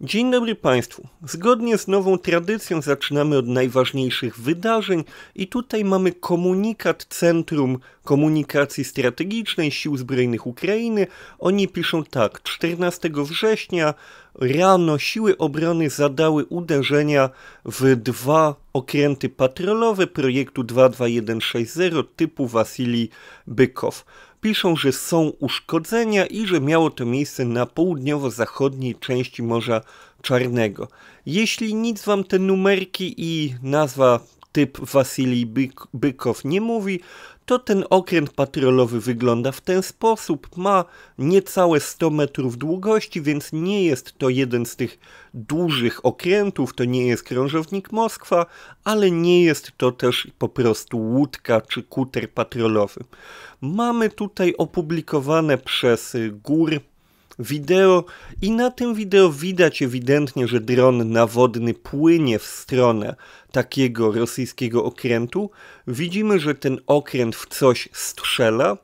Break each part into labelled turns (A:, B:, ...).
A: Dzień dobry Państwu. Zgodnie z nową tradycją zaczynamy od najważniejszych wydarzeń i tutaj mamy komunikat Centrum Komunikacji Strategicznej Sił Zbrojnych Ukrainy. Oni piszą tak, 14 września rano siły obrony zadały uderzenia w dwa okręty patrolowe projektu 22160 typu Wasilii Bykow piszą, że są uszkodzenia i że miało to miejsce na południowo-zachodniej części Morza Czarnego. Jeśli nic wam te numerki i nazwa typ Wasilii Byk Bykow nie mówi, to ten okręt patrolowy wygląda w ten sposób. Ma niecałe 100 metrów długości, więc nie jest to jeden z tych dużych okrętów, to nie jest krążownik Moskwa, ale nie jest to też po prostu łódka czy kuter patrolowy. Mamy tutaj opublikowane przez gór wideo i na tym wideo widać ewidentnie, że dron nawodny płynie w stronę takiego rosyjskiego okrętu. Widzimy, że ten okręt w coś strzela.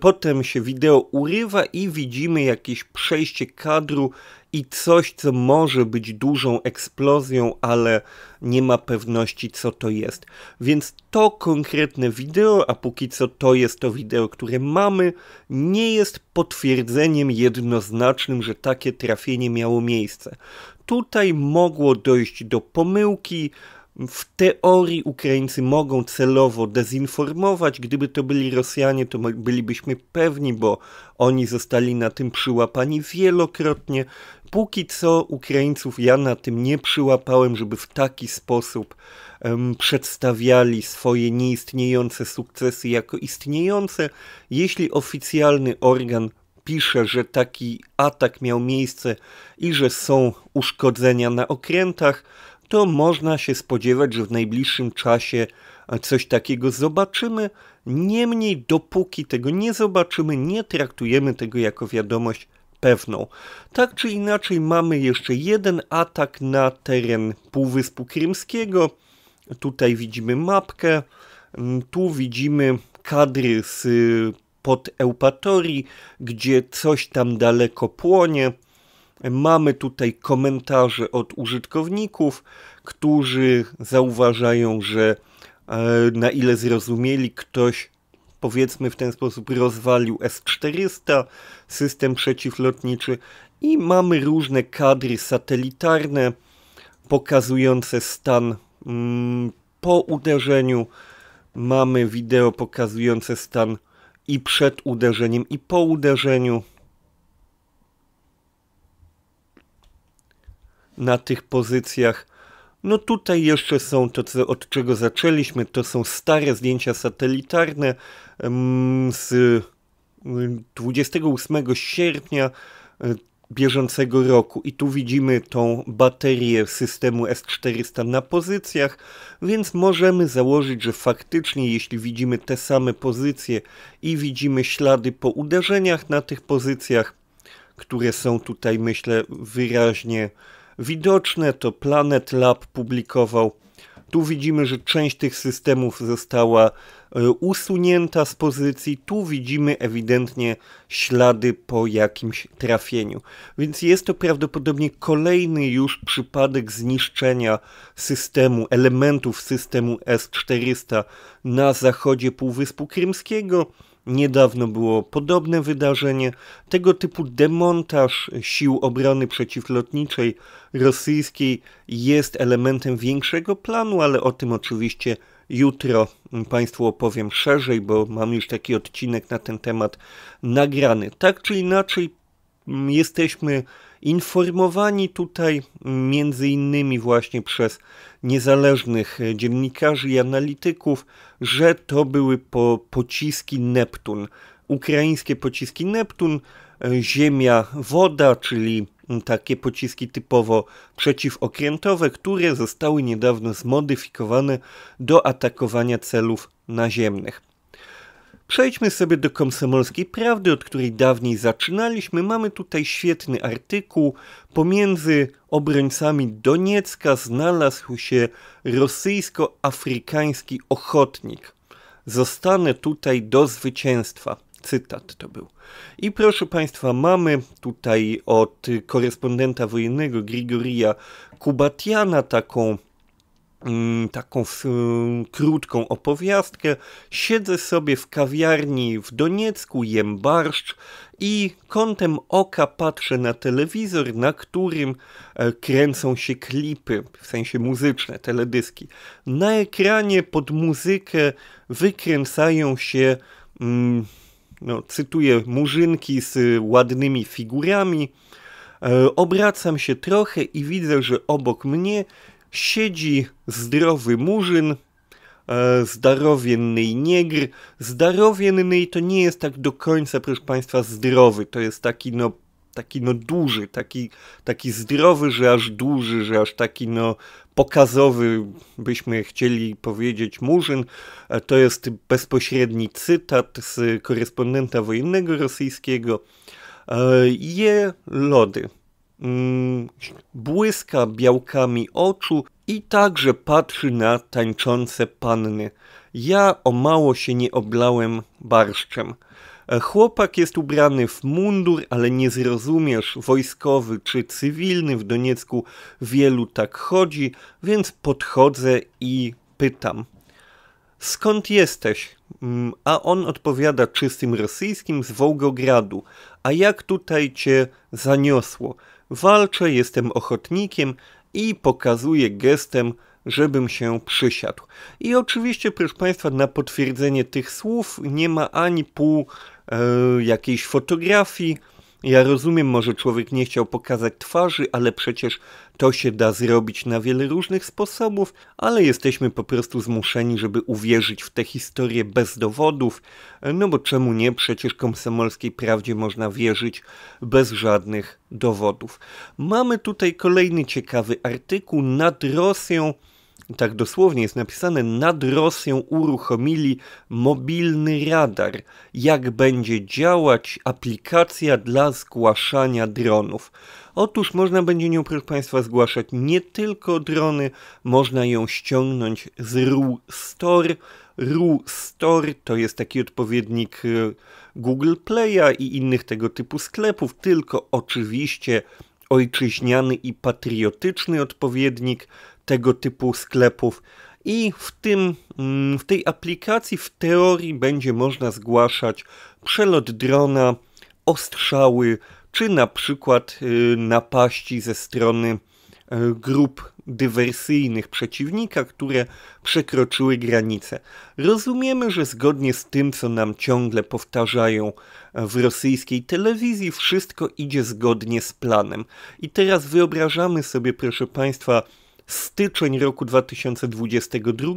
A: Potem się wideo urywa i widzimy jakieś przejście kadru, i coś, co może być dużą eksplozją, ale nie ma pewności, co to jest. Więc to konkretne wideo, a póki co to jest to wideo, które mamy, nie jest potwierdzeniem jednoznacznym, że takie trafienie miało miejsce. Tutaj mogło dojść do pomyłki, w teorii Ukraińcy mogą celowo dezinformować. Gdyby to byli Rosjanie, to bylibyśmy pewni, bo oni zostali na tym przyłapani wielokrotnie. Póki co Ukraińców ja na tym nie przyłapałem, żeby w taki sposób um, przedstawiali swoje nieistniejące sukcesy jako istniejące. Jeśli oficjalny organ pisze, że taki atak miał miejsce i że są uszkodzenia na okrętach, to można się spodziewać, że w najbliższym czasie e, coś takiego zobaczymy. Niemniej, dopóki tego nie zobaczymy, nie traktujemy tego jako wiadomość pewną. Tak czy inaczej mamy jeszcze jeden atak na teren Półwyspu Krymskiego. Tutaj widzimy mapkę, mm, tu widzimy kadry z y, pod Eupatorii, gdzie coś tam daleko płonie. Mamy tutaj komentarze od użytkowników, którzy zauważają, że e, na ile zrozumieli, ktoś powiedzmy w ten sposób rozwalił S-400, system przeciwlotniczy i mamy różne kadry satelitarne pokazujące stan mm, po uderzeniu. Mamy wideo pokazujące stan i przed uderzeniem i po uderzeniu. Na tych pozycjach no tutaj jeszcze są to, co, od czego zaczęliśmy, to są stare zdjęcia satelitarne z 28 mm, sierpnia e, bieżącego roku i tu widzimy tą baterię systemu S400 na pozycjach, więc możemy założyć, że faktycznie jeśli widzimy te same pozycje i widzimy ślady po uderzeniach na tych pozycjach, które są tutaj myślę wyraźnie widoczne, to Planet Lab publikował. Tu widzimy, że część tych systemów została e, usunięta z pozycji. Tu widzimy ewidentnie ślady po jakimś trafieniu. Więc jest to prawdopodobnie kolejny już przypadek zniszczenia systemu, elementów systemu S-400 na zachodzie Półwyspu Krymskiego. Niedawno było podobne wydarzenie. Tego typu demontaż sił obrony przeciwlotniczej rosyjskiej jest elementem większego planu, ale o tym oczywiście jutro Państwu opowiem szerzej, bo mam już taki odcinek na ten temat nagrany. Tak czy inaczej, mm, jesteśmy informowani tutaj między innymi właśnie przez niezależnych dziennikarzy i analityków, że to były po pociski Neptun, ukraińskie pociski Neptun, e, ziemia, woda, czyli takie pociski typowo przeciwokrętowe, które zostały niedawno zmodyfikowane do atakowania celów naziemnych. Przejdźmy sobie do komsomolskiej prawdy, od której dawniej zaczynaliśmy. Mamy tutaj świetny artykuł. Pomiędzy obrońcami Doniecka znalazł się rosyjsko-afrykański ochotnik. Zostanę tutaj do zwycięstwa. Cytat to był. I proszę Państwa, mamy tutaj od korespondenta wojennego Grigoria Kubatiana taką Mm, taką mm, krótką opowiastkę. Siedzę sobie w kawiarni w Doniecku, jem barszcz i kątem oka patrzę na telewizor, na którym e, kręcą się klipy, w sensie muzyczne, teledyski. Na ekranie pod muzykę wykręcają się, mm, no, cytuję, murzynki z ładnymi figurami. E, obracam się trochę i widzę, że obok mnie siedzi zdrowy murzyn, e, zdarowiennej niegr. Zdarowiennej to nie jest tak do końca, proszę Państwa, zdrowy. To jest taki, no, taki no duży, taki, taki zdrowy, że aż duży, że aż taki no pokazowy, byśmy chcieli powiedzieć, Murzyn. E, to jest bezpośredni cytat z korespondenta wojennego rosyjskiego. E, je lody mm, błyska białkami oczu i także patrzy na tańczące panny. Ja o mało się nie oblałem barszczem. E, chłopak jest ubrany w mundur, ale nie zrozumiesz wojskowy czy cywilny. W Doniecku wielu tak chodzi, więc podchodzę i pytam. Skąd jesteś? Mm, a on odpowiada czystym rosyjskim z Wołgogradu. A jak tutaj cię zaniosło? Walczę, jestem ochotnikiem i pokazuję gestem, żebym się przysiadł. I oczywiście, proszę Państwa, na potwierdzenie tych słów nie ma ani pół e, jakiejś fotografii, ja rozumiem, może człowiek nie chciał pokazać twarzy, ale przecież to się da zrobić na wiele różnych sposobów, ale jesteśmy po prostu zmuszeni, żeby uwierzyć w tę historię bez dowodów, no bo czemu nie, przecież komsomolskiej prawdzie można wierzyć bez żadnych dowodów. Mamy tutaj kolejny ciekawy artykuł nad Rosją tak dosłownie jest napisane, nad Rosją uruchomili mobilny radar. Jak będzie działać aplikacja dla zgłaszania dronów? Otóż można będzie nią, proszę Państwa, zgłaszać nie tylko drony, można ją ściągnąć z RU Store. RU Store to jest taki odpowiednik y, Google Play'a i innych tego typu sklepów, tylko oczywiście ojczyźniany i patriotyczny odpowiednik tego typu sklepów. I w, tym, mm, w tej aplikacji w teorii będzie można zgłaszać przelot drona, ostrzały, czy na przykład y, napaści ze strony y, grup dywersyjnych przeciwnika, które przekroczyły granice. Rozumiemy, że zgodnie z tym, co nam ciągle powtarzają e, w rosyjskiej telewizji, wszystko idzie zgodnie z planem. I teraz wyobrażamy sobie, proszę Państwa, styczeń roku 2022,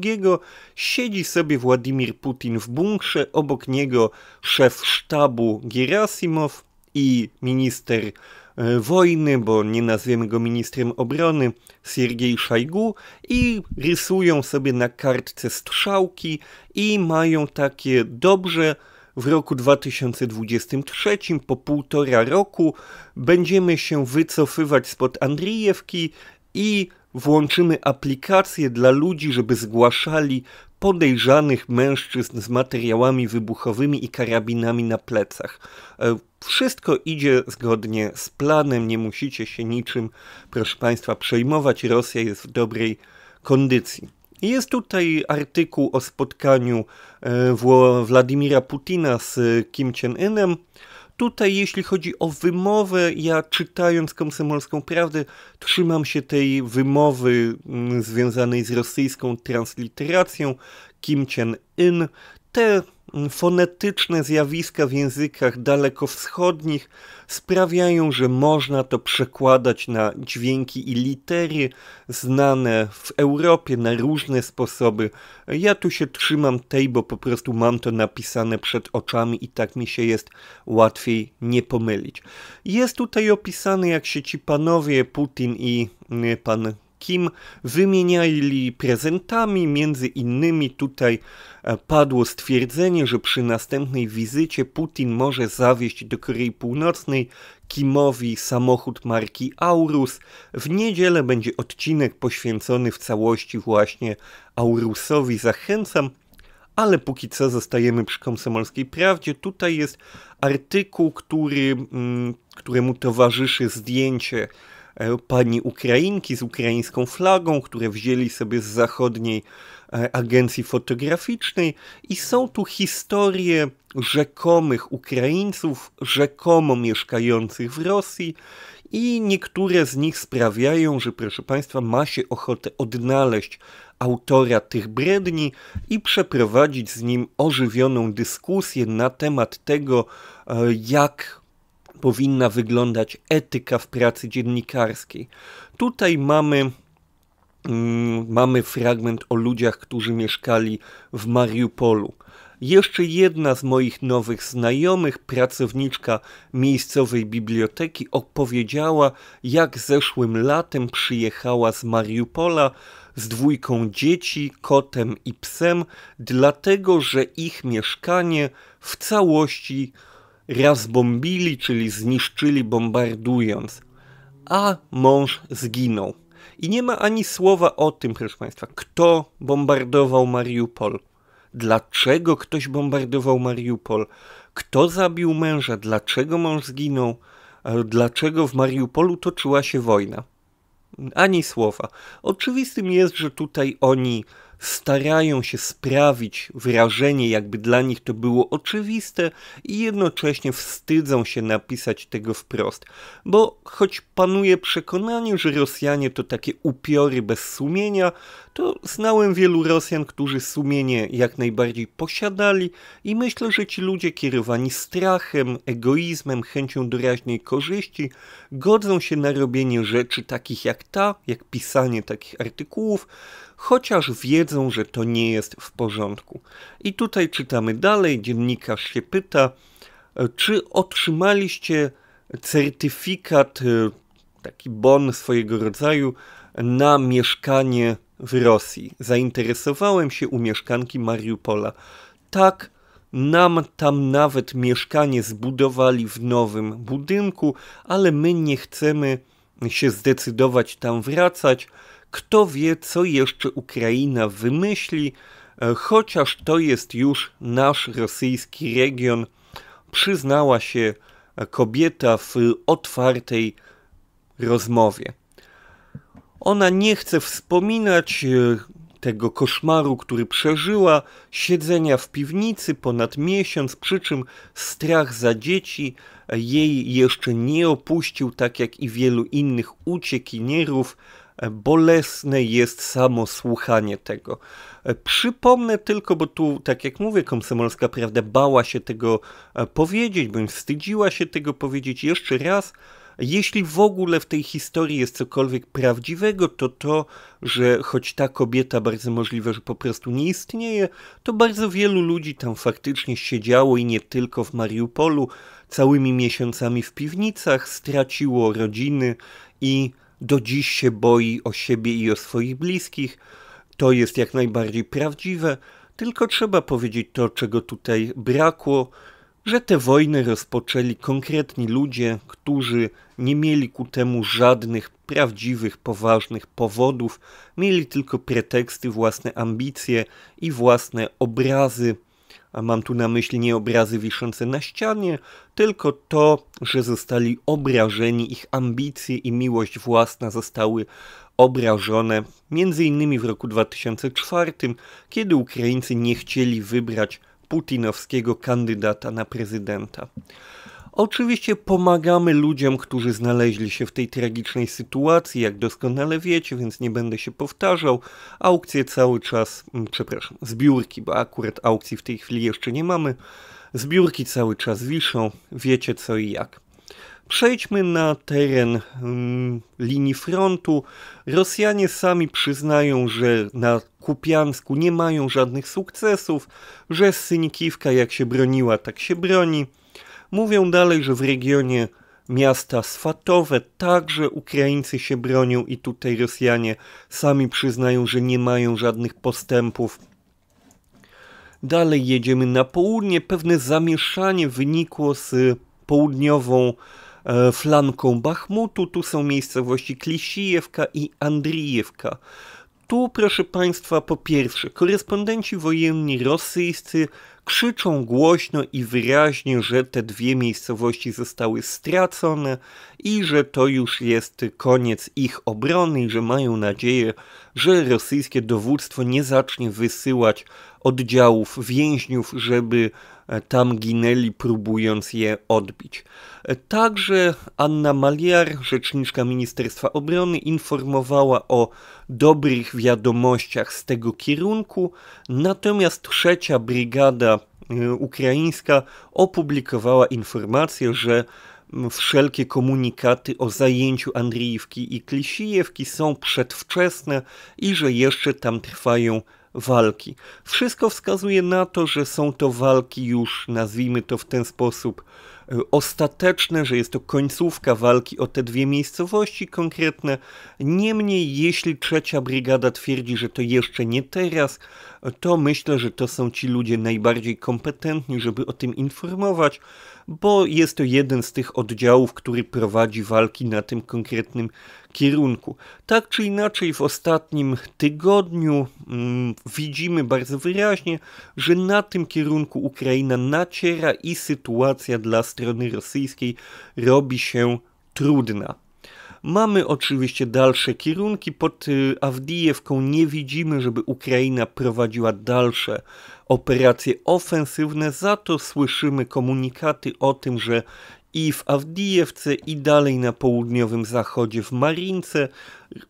A: siedzi sobie Władimir Putin w bunkrze, obok niego szef sztabu Gerasimow i minister e, wojny, bo nie nazwiemy go ministrem obrony, Siergiej Szajgu i rysują sobie na kartce strzałki i mają takie dobrze w roku 2023 po półtora roku będziemy się wycofywać spod Andrijewki i włączymy aplikacje dla ludzi, żeby zgłaszali podejrzanych mężczyzn z materiałami wybuchowymi i karabinami na plecach. E, wszystko idzie zgodnie z planem, nie musicie się niczym, proszę Państwa, przejmować. Rosja jest w dobrej kondycji. Jest tutaj artykuł o spotkaniu e, Władimira Putina z Kim Jong-unem tutaj, jeśli chodzi o wymowę, ja czytając komsomolską prawdę, trzymam się tej wymowy mm, związanej z rosyjską transliteracją Kim Chen In. Te Mm, fonetyczne zjawiska w językach dalekowschodnich sprawiają, że można to przekładać na dźwięki i litery znane w Europie na różne sposoby. Ja tu się trzymam tej, bo po prostu mam to napisane przed oczami i tak mi się jest łatwiej nie pomylić. Jest tutaj opisany, jak się ci panowie Putin i y, pan kim wymieniali prezentami. Między innymi tutaj e, padło stwierdzenie, że przy następnej wizycie Putin może zawieźć do Korei Północnej Kimowi samochód marki Aurus. W niedzielę będzie odcinek poświęcony w całości właśnie Aurusowi. Zachęcam ale póki co zostajemy przy komsomolskiej prawdzie. Tutaj jest artykuł, który, mm, któremu towarzyszy zdjęcie E, pani Ukrainki z ukraińską flagą, które wzięli sobie z zachodniej e, agencji fotograficznej i są tu historie rzekomych Ukraińców, rzekomo mieszkających w Rosji i niektóre z nich sprawiają, że proszę Państwa ma się ochotę odnaleźć autora tych bredni i przeprowadzić z nim ożywioną dyskusję na temat tego, e, jak powinna wyglądać etyka w pracy dziennikarskiej. Tutaj mamy mm, mamy fragment o ludziach, którzy mieszkali w Mariupolu. Jeszcze jedna z moich nowych znajomych, pracowniczka miejscowej biblioteki, opowiedziała, jak zeszłym latem przyjechała z Mariupola z dwójką dzieci, kotem i psem, dlatego że ich mieszkanie w całości razbombili, czyli zniszczyli bombardując, a mąż zginął. I nie ma ani słowa o tym, proszę Państwa, kto bombardował Mariupol, dlaczego ktoś bombardował Mariupol, kto zabił męża, dlaczego mąż zginął, dlaczego w Mariupolu toczyła się wojna. Ani słowa. Oczywistym jest, że tutaj oni starają się sprawić wrażenie, jakby dla nich to było oczywiste i jednocześnie wstydzą się napisać tego wprost. Bo choć panuje przekonanie, że Rosjanie to takie upiory bez sumienia, to znałem wielu Rosjan, którzy sumienie jak najbardziej posiadali i myślę, że ci ludzie kierowani strachem, egoizmem, chęcią doraźnej korzyści godzą się na robienie rzeczy takich jak ta, jak pisanie takich artykułów, chociaż wiedzą, że to nie jest w porządku. I tutaj czytamy dalej, dziennikarz się pyta, e, czy otrzymaliście certyfikat, e, taki bon swojego rodzaju, na mieszkanie w Rosji. Zainteresowałem się u mieszkanki Mariupola. Tak, nam tam nawet mieszkanie zbudowali w nowym budynku, ale my nie chcemy się zdecydować tam wracać. Kto wie, co jeszcze Ukraina wymyśli, e, chociaż to jest już nasz rosyjski region, przyznała się e, kobieta w otwartej rozmowie. Ona nie chce wspominać e, tego koszmaru, który przeżyła, siedzenia w piwnicy ponad miesiąc, przy czym strach za dzieci jej jeszcze nie opuścił, tak jak i wielu innych uciekinierów. E, bolesne jest samo słuchanie tego. E, przypomnę tylko, bo tu, tak jak mówię, komsomolska prawda bała się tego powiedzieć, bądź wstydziła się tego powiedzieć jeszcze raz jeśli w ogóle w tej historii jest cokolwiek prawdziwego, to to, że choć ta kobieta bardzo możliwe, że po prostu nie istnieje, to bardzo wielu ludzi tam faktycznie siedziało i nie tylko w Mariupolu, całymi miesiącami w piwnicach, straciło rodziny i do dziś się boi o siebie i o swoich bliskich. To jest jak najbardziej prawdziwe, tylko trzeba powiedzieć to, czego tutaj brakło że te wojny rozpoczęli konkretni ludzie, którzy nie mieli ku temu żadnych prawdziwych, poważnych powodów, mieli tylko preteksty, własne ambicje i własne obrazy. A mam tu na myśli nie obrazy wiszące na ścianie, tylko to, że zostali obrażeni, ich ambicje i miłość własna zostały obrażone, między innymi w roku 2004, kiedy Ukraińcy nie chcieli wybrać putinowskiego kandydata na prezydenta. Oczywiście pomagamy ludziom, którzy znaleźli się w tej tragicznej sytuacji, jak doskonale wiecie, więc nie będę się powtarzał. Aukcje cały czas, mm, przepraszam, zbiórki, bo akurat aukcji w tej chwili jeszcze nie mamy. Zbiórki cały czas wiszą, wiecie co i jak. Przejdźmy na teren mm, linii frontu. Rosjanie sami przyznają, że na Kupiansku nie mają żadnych sukcesów, że Synikiwka jak się broniła, tak się broni. Mówią dalej, że w regionie miasta Swatowe także Ukraińcy się bronią i tutaj Rosjanie sami przyznają, że nie mają żadnych postępów. Dalej jedziemy na południe. Pewne zamieszanie wynikło z południową E, flanką Bachmutu, tu są miejscowości Klisijewka i Andrijewka. Tu, proszę Państwa, po pierwsze, korespondenci wojenni rosyjscy krzyczą głośno i wyraźnie, że te dwie miejscowości zostały stracone i że to już jest koniec ich obrony i że mają nadzieję, że rosyjskie dowództwo nie zacznie wysyłać oddziałów więźniów, żeby E, tam ginęli, próbując je odbić. E, także Anna Maliar, rzeczniczka Ministerstwa Obrony, informowała o dobrych wiadomościach z tego kierunku, natomiast trzecia brygada e, ukraińska opublikowała informację, że wszelkie komunikaty o zajęciu Andriiwki i Klisijewki są przedwczesne i że jeszcze tam trwają walki. Wszystko wskazuje na to, że są to walki już, nazwijmy to w ten sposób, e, ostateczne, że jest to końcówka walki o te dwie miejscowości konkretne. Niemniej, jeśli trzecia brygada twierdzi, że to jeszcze nie teraz, to myślę, że to są ci ludzie najbardziej kompetentni, żeby o tym informować, bo jest to jeden z tych oddziałów, który prowadzi walki na tym konkretnym kierunku. Tak czy inaczej, w ostatnim tygodniu mm, widzimy bardzo wyraźnie, że na tym kierunku Ukraina naciera i sytuacja dla strony rosyjskiej robi się trudna. Mamy oczywiście dalsze kierunki. Pod y, Awdijewką nie widzimy, żeby Ukraina prowadziła dalsze operacje ofensywne, za to słyszymy komunikaty o tym, że i w Awdijewce i dalej na południowym zachodzie w Marince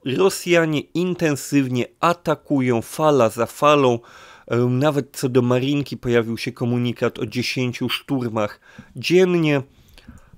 A: Rosjanie intensywnie atakują fala za falą. Nawet co do Marinki pojawił się komunikat o 10 szturmach dziennie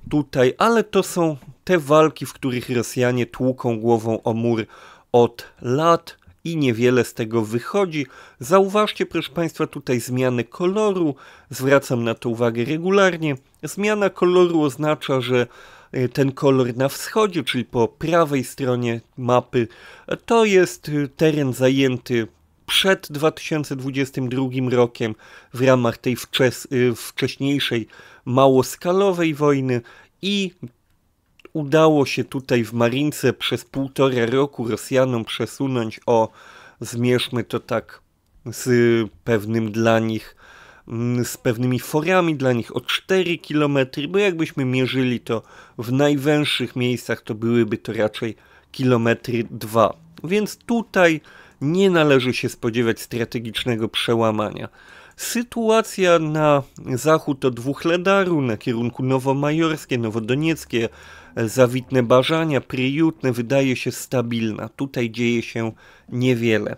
A: tutaj, ale to są te walki, w których Rosjanie tłuką głową o mur od lat i niewiele z tego wychodzi. Zauważcie, proszę Państwa, tutaj zmiany koloru. Zwracam na to uwagę regularnie. Zmiana koloru oznacza, że e, ten kolor na wschodzie, czyli po prawej stronie mapy, e, to jest e, teren zajęty przed 2022 rokiem w ramach tej wczes, wcześniejszej małoskalowej wojny i udało się tutaj w Marince przez półtora roku Rosjanom przesunąć o, zmierzmy to tak, z pewnym dla nich, mm, z pewnymi forami dla nich o 4 km, bo jakbyśmy mierzyli to w najwęższych miejscach, to byłyby to raczej kilometry 2. Więc tutaj nie należy się spodziewać strategicznego przełamania. Sytuacja na zachód od dwóch na kierunku nowomajorskie, nowodonieckie, zawitne Bażania, priutne wydaje się stabilna. Tutaj dzieje się niewiele.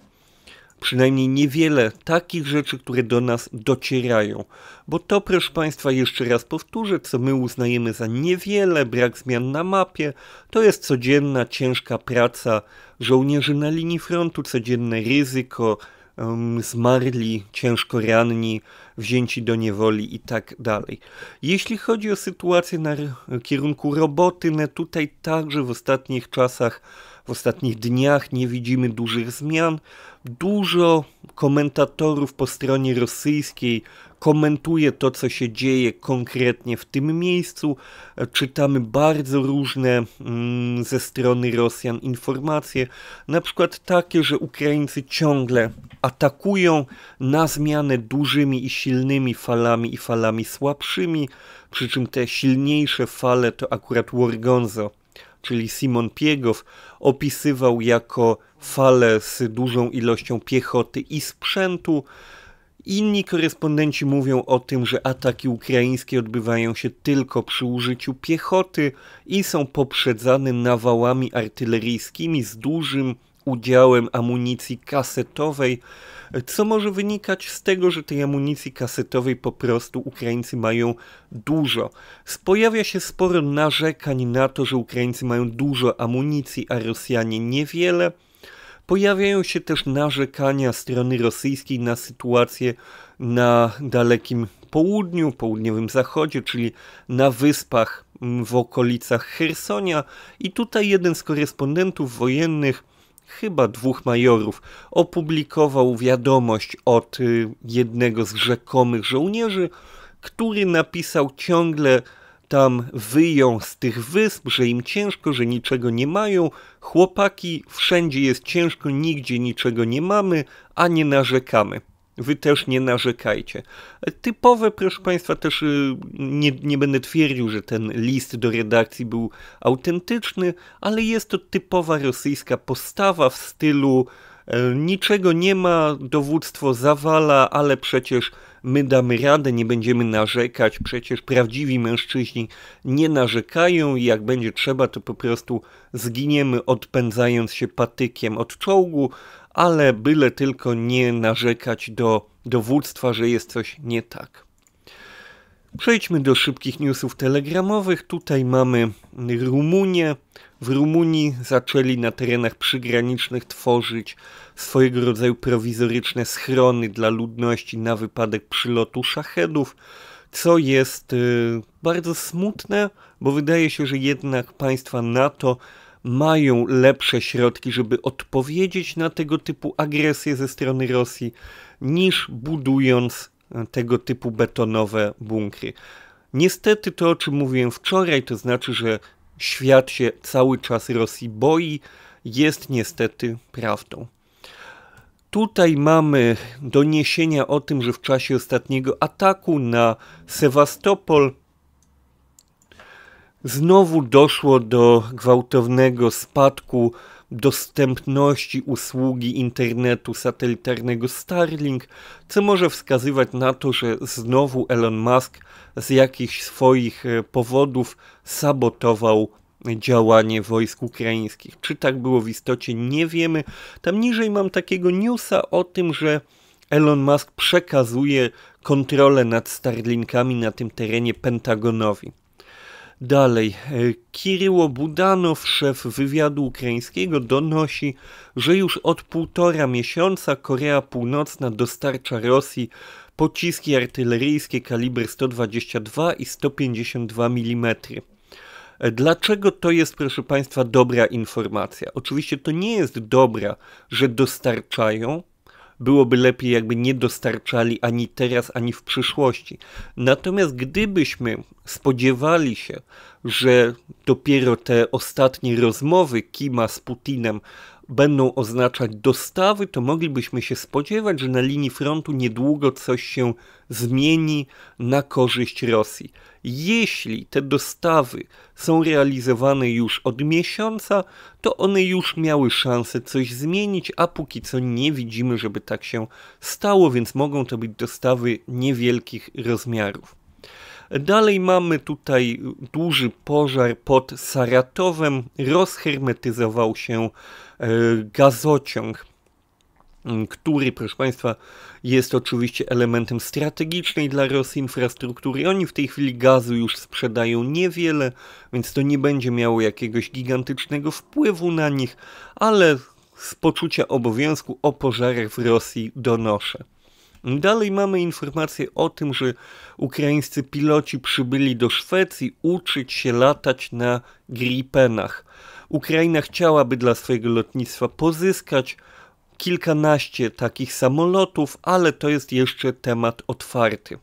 A: Przynajmniej niewiele takich rzeczy, które do nas docierają. Bo to, proszę Państwa, jeszcze raz powtórzę, co my uznajemy za niewiele, brak zmian na mapie, to jest codzienna ciężka praca żołnierzy na linii frontu, codzienne ryzyko, zmarli, ciężko ranni, wzięci do niewoli i tak dalej. Jeśli chodzi o sytuację na kierunku roboty, no tutaj także w ostatnich czasach, w ostatnich dniach nie widzimy dużych zmian. Dużo komentatorów po stronie rosyjskiej komentuje to, co się dzieje konkretnie w tym miejscu. Czytamy bardzo różne mm, ze strony Rosjan informacje, na przykład takie, że Ukraińcy ciągle atakują na zmianę dużymi i silnymi falami i falami słabszymi, przy czym te silniejsze fale to akurat Worgonzo czyli Simon Piegow, opisywał jako fale z dużą ilością piechoty i sprzętu, Inni korespondenci mówią o tym, że ataki ukraińskie odbywają się tylko przy użyciu piechoty i są poprzedzane nawałami artyleryjskimi z dużym udziałem amunicji kasetowej, co może wynikać z tego, że tej amunicji kasetowej po prostu Ukraińcy mają dużo. Pojawia się sporo narzekań na to, że Ukraińcy mają dużo amunicji, a Rosjanie niewiele. Pojawiają się też narzekania strony rosyjskiej na sytuację na dalekim południu, południowym zachodzie, czyli na wyspach mm, w okolicach Hersonia. I tutaj jeden z korespondentów wojennych, chyba dwóch majorów, opublikował wiadomość od y, jednego z rzekomych żołnierzy, który napisał ciągle tam wyją z tych wysp, że im ciężko, że niczego nie mają. Chłopaki, wszędzie jest ciężko, nigdzie niczego nie mamy, a nie narzekamy. Wy też nie narzekajcie. Typowe, proszę Państwa, też y, nie, nie będę twierdził, że ten list do redakcji był autentyczny, ale jest to typowa rosyjska postawa w stylu e, niczego nie ma, dowództwo zawala, ale przecież my damy radę, nie będziemy narzekać, przecież prawdziwi mężczyźni nie narzekają i jak będzie trzeba, to po prostu zginiemy odpędzając się patykiem od czołgu, ale byle tylko nie narzekać do dowództwa, że jest coś nie tak. Przejdźmy do szybkich newsów telegramowych. Tutaj mamy Rumunię. W Rumunii zaczęli na terenach przygranicznych tworzyć swojego rodzaju prowizoryczne schrony dla ludności na wypadek przylotu szachedów, co jest y, bardzo smutne, bo wydaje się, że jednak państwa NATO mają lepsze środki, żeby odpowiedzieć na tego typu agresję ze strony Rosji, niż budując tego typu betonowe bunkry. Niestety to, o czym mówiłem wczoraj, to znaczy, że świat się cały czas Rosji boi, jest niestety prawdą. Tutaj mamy doniesienia o tym, że w czasie ostatniego ataku na Sewastopol Znowu doszło do gwałtownego spadku dostępności usługi internetu satelitarnego Starlink, co może wskazywać na to, że znowu Elon Musk z jakichś swoich e, powodów sabotował działanie wojsk ukraińskich. Czy tak było w istocie, nie wiemy. Tam niżej mam takiego newsa o tym, że Elon Musk przekazuje kontrolę nad Starlinkami na tym terenie Pentagonowi. Dalej, e, Kiryło Budanow, szef wywiadu ukraińskiego, donosi, że już od półtora miesiąca Korea Północna dostarcza Rosji pociski artyleryjskie kaliber 122 i 152 mm. E, dlaczego to jest, proszę Państwa, dobra informacja? Oczywiście to nie jest dobra, że dostarczają, byłoby lepiej, jakby nie dostarczali ani teraz, ani w przyszłości. Natomiast gdybyśmy spodziewali się, że dopiero te ostatnie rozmowy Kima z Putinem będą oznaczać dostawy, to moglibyśmy się spodziewać, że na linii frontu niedługo coś się zmieni na korzyść Rosji. Jeśli te dostawy są realizowane już od miesiąca, to one już miały szansę coś zmienić, a póki co nie widzimy, żeby tak się stało, więc mogą to być dostawy niewielkich rozmiarów. Dalej mamy tutaj duży pożar pod Saratowem. Rozhermetyzował się e, gazociąg który, proszę Państwa, jest oczywiście elementem strategicznej dla Rosji infrastruktury. Oni w tej chwili gazu już sprzedają niewiele, więc to nie będzie miało jakiegoś gigantycznego wpływu na nich, ale z poczucia obowiązku o pożarach w Rosji donoszę. Dalej mamy informację o tym, że ukraińscy piloci przybyli do Szwecji uczyć się latać na Gripenach. Ukraina chciałaby dla swojego lotnictwa pozyskać kilkanaście takich samolotów, ale to jest jeszcze temat otwarty.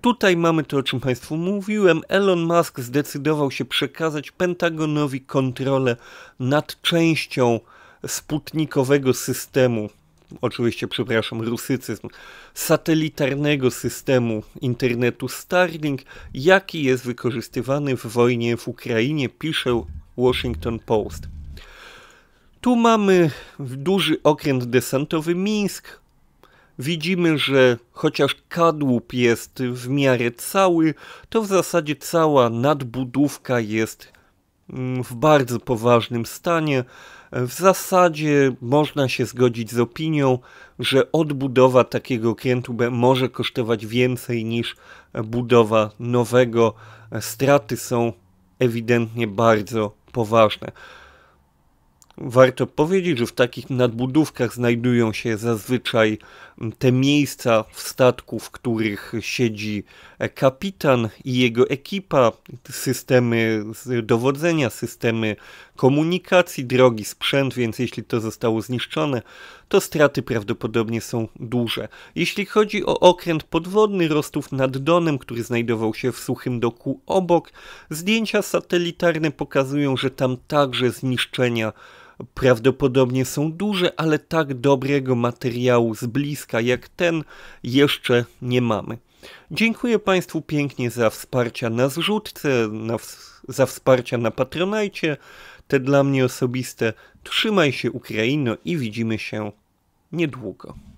A: Tutaj mamy to, o czym Państwu mówiłem. Elon Musk zdecydował się przekazać Pentagonowi kontrolę nad częścią sputnikowego systemu, oczywiście, przepraszam, rusycyzm, satelitarnego systemu internetu Starlink, jaki jest wykorzystywany w wojnie w Ukrainie, pisze Washington Post. Tu mamy duży okręt desantowy Mińsk. Widzimy, że chociaż kadłub jest w miarę cały, to w zasadzie cała nadbudówka jest mm, w bardzo poważnym stanie. W zasadzie można się zgodzić z opinią, że odbudowa takiego okrętu może kosztować więcej niż budowa nowego. Straty są ewidentnie bardzo poważne. Warto powiedzieć, że w takich nadbudówkach znajdują się zazwyczaj te miejsca w statku, w których siedzi kapitan i jego ekipa, systemy dowodzenia, systemy komunikacji, drogi, sprzęt, więc jeśli to zostało zniszczone, to straty prawdopodobnie są duże. Jeśli chodzi o okręt podwodny Rostów nad Donem, który znajdował się w suchym doku obok, zdjęcia satelitarne pokazują, że tam także zniszczenia prawdopodobnie są duże, ale tak dobrego materiału z bliska jak ten jeszcze nie mamy. Dziękuję Państwu pięknie za wsparcie na zrzutce, na, za wsparcie na Patronajcie, te dla mnie osobiste. Trzymaj się Ukraino i widzimy się niedługo.